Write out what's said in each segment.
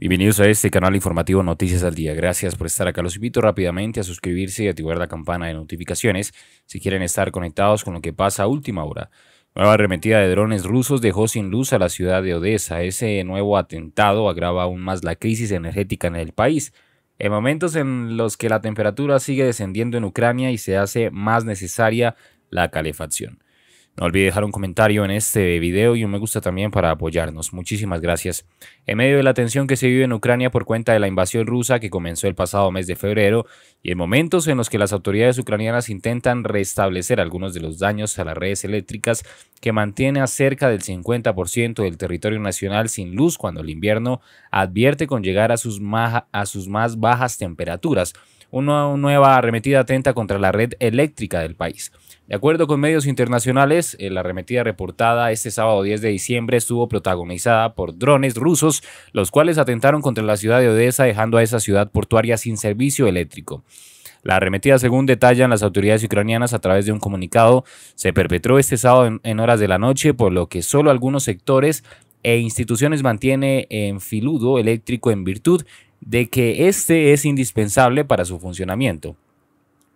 Bienvenidos a este canal informativo Noticias al Día. Gracias por estar acá. Los invito rápidamente a suscribirse y activar la campana de notificaciones si quieren estar conectados con lo que pasa a última hora. Nueva arremetida de drones rusos dejó sin luz a la ciudad de Odessa. Ese nuevo atentado agrava aún más la crisis energética en el país. En momentos en los que la temperatura sigue descendiendo en Ucrania y se hace más necesaria la calefacción. No olvide dejar un comentario en este video y un me gusta también para apoyarnos. Muchísimas gracias. En medio de la tensión que se vive en Ucrania por cuenta de la invasión rusa que comenzó el pasado mes de febrero y en momentos en los que las autoridades ucranianas intentan restablecer algunos de los daños a las redes eléctricas que mantiene a cerca del 50% del territorio nacional sin luz cuando el invierno advierte con llegar a sus, a sus más bajas temperaturas una nueva arremetida atenta contra la red eléctrica del país. De acuerdo con medios internacionales, eh, la arremetida reportada este sábado 10 de diciembre estuvo protagonizada por drones rusos, los cuales atentaron contra la ciudad de Odessa, dejando a esa ciudad portuaria sin servicio eléctrico. La arremetida, según detallan las autoridades ucranianas a través de un comunicado, se perpetró este sábado en, horas de la noche, por lo que solo algunos sectores e instituciones mantiene en filudo eléctrico en virtud de que este es indispensable para su funcionamiento,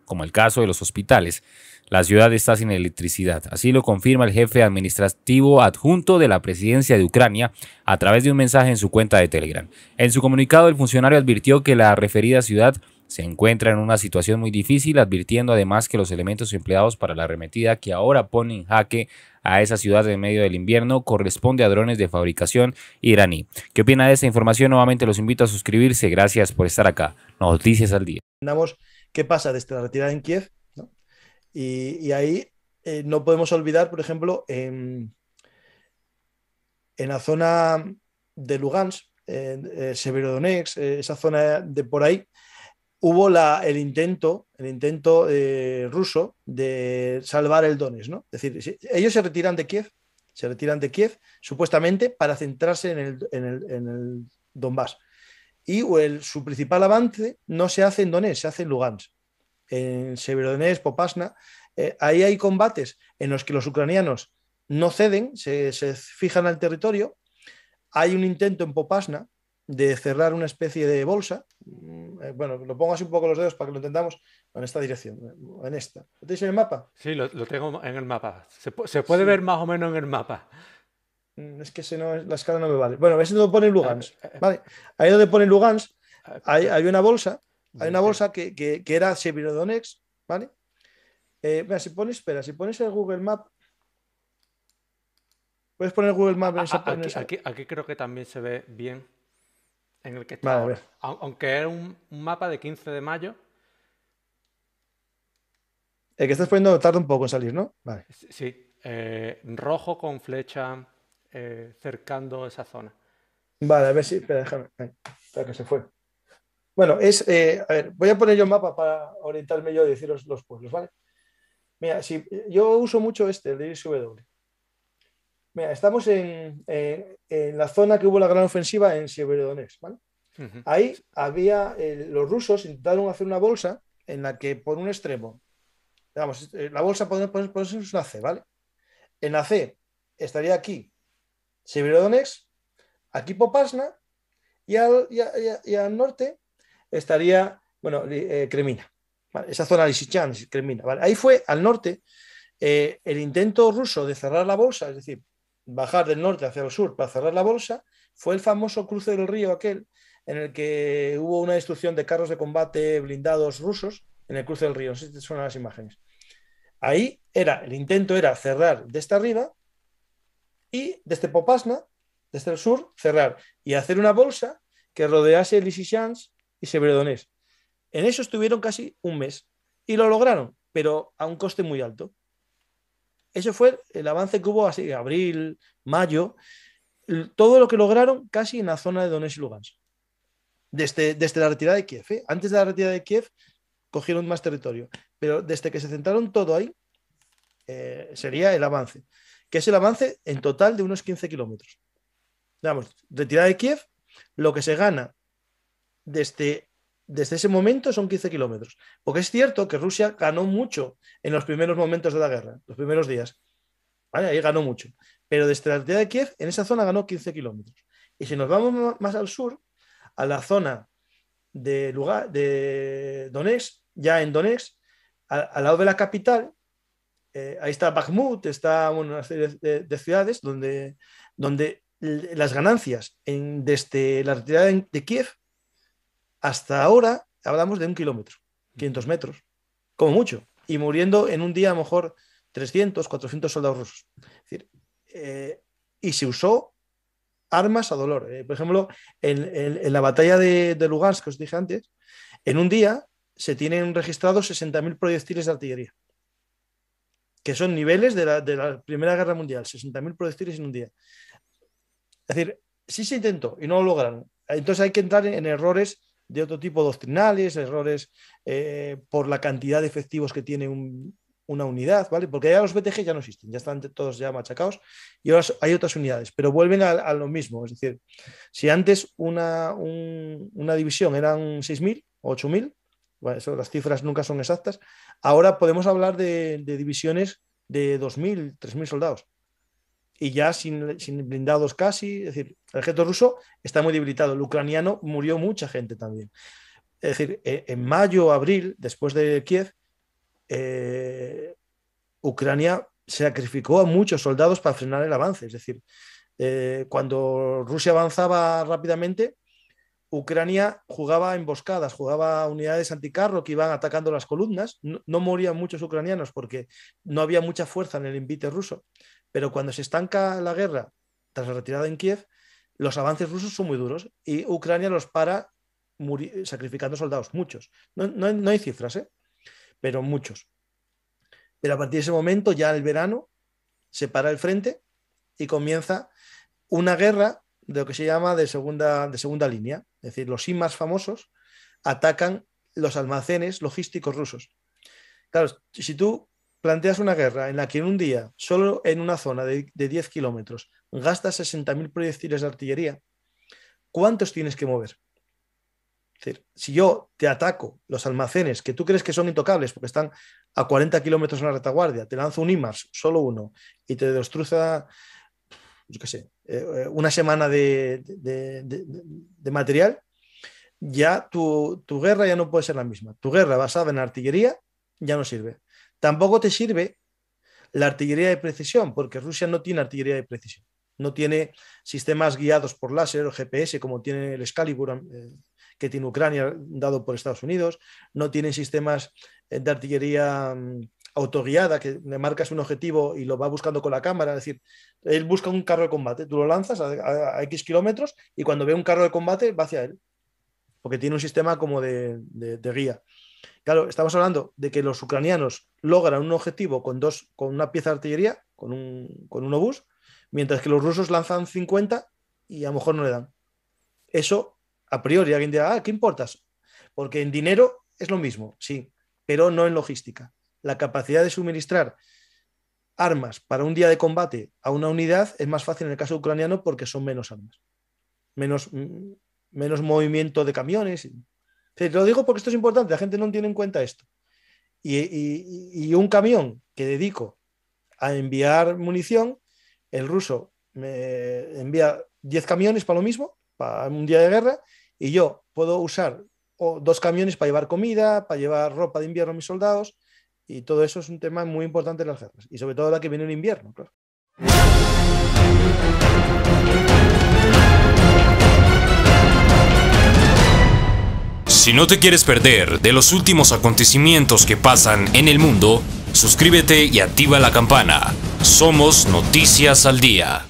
como el caso de los hospitales. La ciudad está sin electricidad. Así lo confirma el jefe administrativo adjunto de la presidencia de Ucrania a través de un mensaje en su cuenta de Telegram. En su comunicado, el funcionario advirtió que la referida ciudad se encuentra en una situación muy difícil, advirtiendo además que los elementos empleados para la arremetida que ahora pone en jaque a esa ciudad en medio del invierno corresponde a drones de fabricación iraní. ¿Qué opina de esta información? Nuevamente los invito a suscribirse. Gracias por estar acá. Noticias al día. ¿Qué pasa desde la retirada en Kiev? Y, ahí eh, no podemos olvidar, por ejemplo, en, la zona de Lugansk, en eh, Severodonetsk, eh, esa zona de por ahí, hubo el intento, el intento eh, ruso de salvar el Donetsk. ¿no? Es decir, ellos se retiran de Kiev, se retiran de Kiev supuestamente para centrarse en el, en Donbass. Y el, su principal avance no se hace en Donetsk, se hace en Lugansk, en Severodonetsk, Popasna. Eh, ahí hay combates en los que los ucranianos no ceden, se fijan al territorio. Hay un intento en Popasna de cerrar una especie de bolsa. Mm, eh, bueno, lo pongo así un poco los dedos para que lo entendamos en esta dirección, eh, en esta. ¿Lo tenéis en el mapa? Sí, lo, tengo en el mapa. Se, puede ver más o menos en el mapa. Mm, es que la escala no me vale. Bueno, si donde pone Lugans ah, eh, Vale. Ahí donde pone Lugans, ah, hay, una bolsa, hay una bolsa que, que, era Severodonetsk, ¿vale? si pones, espera, si pones el Google Map, puedes poner Google Map en ah, aquí creo que también se ve bien en el que está Aunque era un, mapa de 15 de mayo. El que estás poniendo tarda un poco en salir, ¿no? Sí, eh, rojo con flecha eh, cercando esa zona. Vale, a ver si. Espera, déjame. que se fue. Bueno, es. Eh, a ver, voy a poner yo un mapa para orientarme yo y deciros los pueblos, ¿vale? Mira, si, yo uso mucho este, el de ISW. Mira, estamos en, la zona que hubo la gran ofensiva en Severodonetsk, Ahí había, los rusos intentaron hacer una bolsa en la que por un extremo, digamos, eh, la bolsa podemos por eso es una C, ¿vale? En la C estaría aquí Severodonetsk, aquí Popasna y al, y, al norte estaría, bueno, eh, Kremina, esa zona de Kremina, ¿vale? Ahí fue al norte eh, el intento ruso de cerrar la bolsa, es decir, bajar del norte hacia el sur para cerrar la bolsa, fue el famoso cruce del río aquel en el que hubo una destrucción de carros de combate blindados rusos en el cruce del río. No sé si te suenan las imágenes. Ahí era, el intento era cerrar desde arriba y desde este Popasna, desde el este sur, cerrar y hacer una bolsa que rodease Lysychansk y Sebredonés. En eso estuvieron casi un mes y lo lograron, pero a un coste muy alto. Eso fue el avance que hubo así, abril, mayo, todo lo que lograron casi en la zona de Donetsk y Lugansk, desde, desde la retirada de Kiev. ¿eh? Antes de la retirada de Kiev cogieron más territorio, pero desde que se centraron todo ahí, eh, sería el avance, que es el avance en total de unos 15 kilómetros. Vamos, retirada de Kiev, lo que se gana desde desde ese momento son 15 kilómetros. Porque es cierto que Rusia ganó mucho en los primeros momentos de la guerra, los primeros días. Ahí ganó mucho. Pero desde la retirada de Kiev, en esa zona ganó 15 kilómetros. Y si nos vamos más al sur, a la zona de, lugar, de Donetsk, ya en Donetsk, al, lado de la capital, eh, ahí está Bakhmut, está una serie de, ciudades donde, donde las ganancias desde la retirada de Kiev hasta ahora hablamos de un kilómetro, 500 metros, como mucho, y muriendo en un día a lo mejor 300, 400 soldados rusos. Eh, y se usó armas a dolor. Eh, por ejemplo, en, la batalla de, de Lugansk que os dije antes, en un día se tienen registrados 60.000 proyectiles de artillería, que son niveles de la, Primera Guerra Mundial, 60.000 proyectiles en un día. Es decir, sí se intentó y no lo lograron. Entonces hay que entrar en errores de otro tipo doctrinales, errores eh, por la cantidad de efectivos que tiene una unidad, ¿vale? Porque ya los BTG ya no existen, ya están todos ya machacados y ahora hay otras unidades, pero vuelven a, lo mismo. Es decir, si antes una, división eran 6.000 o 8.000, las cifras nunca son exactas, ahora podemos hablar de, de divisiones de 2.000, 3.000 soldados y ya sin, blindados casi. Es decir, el ejército ruso está muy debilitado. El ucraniano murió mucha gente también. Es decir, e, en mayo, abril, después de Kiev, eh, Ucrania sacrificó a muchos soldados para frenar el avance. Es decir, eh, cuando Rusia avanzaba rápidamente, Ucrania jugaba emboscadas, jugaba unidades anticarro que iban atacando las columnas. No, morían muchos ucranianos porque no había mucha fuerza en el invite ruso. Pero cuando se estanca la guerra tras la retirada en Kiev, los avances rusos son muy duros y Ucrania los para sacrificando soldados, muchos. No, hay cifras, ¿eh? pero muchos. Pero a partir de ese momento, ya el verano, se para el frente y comienza una guerra de lo que se llama de segunda, de segunda línea, es decir, los IMARS más famosos, atacan los almacenes logísticos rusos. Claro, si tú planteas una guerra en la que en un día, solo en una zona de, de 10 kilómetros, gastas 60.000 proyectiles de artillería, ¿cuántos tienes que mover? Es decir, si yo te ataco los almacenes que tú crees que son intocables porque están a 40 kilómetros en la retaguardia, te lanzo un IMARS, solo uno, y te destruza yo sé, eh, eh, una semana de, material, ya tu, guerra ya no puede ser la misma. Tu guerra basada en artillería ya no sirve. Tampoco te sirve la artillería de precisión, porque Rusia no tiene artillería de precisión. No tiene sistemas guiados por láser o GPS como tiene el Excalibur eh, que tiene Ucrania dado por Estados Unidos. No tiene sistemas de artillería mm, autoguiada, que le marcas un objetivo y lo va buscando con la cámara. Es decir, él busca un carro de combate, tú lo lanzas a, X kilómetros y cuando ve un carro de combate va hacia él, porque tiene un sistema como de, guía. Claro, estamos hablando de que los ucranianos logran un objetivo con, dos, con una pieza de artillería, con un, con un obús, mientras que los rusos lanzan 50 y a lo mejor no le dan. Eso, a priori, alguien dirá, ah, ¿qué importas? Porque en dinero es lo mismo, sí, pero no en logística la capacidad de suministrar armas para un día de combate a una unidad es más fácil en el caso ucraniano porque son menos armas, menos, mm, menos movimiento de camiones. Te lo digo porque esto es importante, la gente no tiene en cuenta esto. Y, y, y un camión que dedico a enviar munición, el ruso me envía 10 camiones para lo mismo, para un día de guerra, y yo puedo usar dos camiones para llevar comida, para llevar ropa de invierno a mis soldados, y todo eso es un tema muy importante en las Y sobre todo la que viene en invierno, claro. Si no te quieres perder de los últimos acontecimientos que pasan en el mundo, suscríbete y activa la campana. Somos Noticias al Día.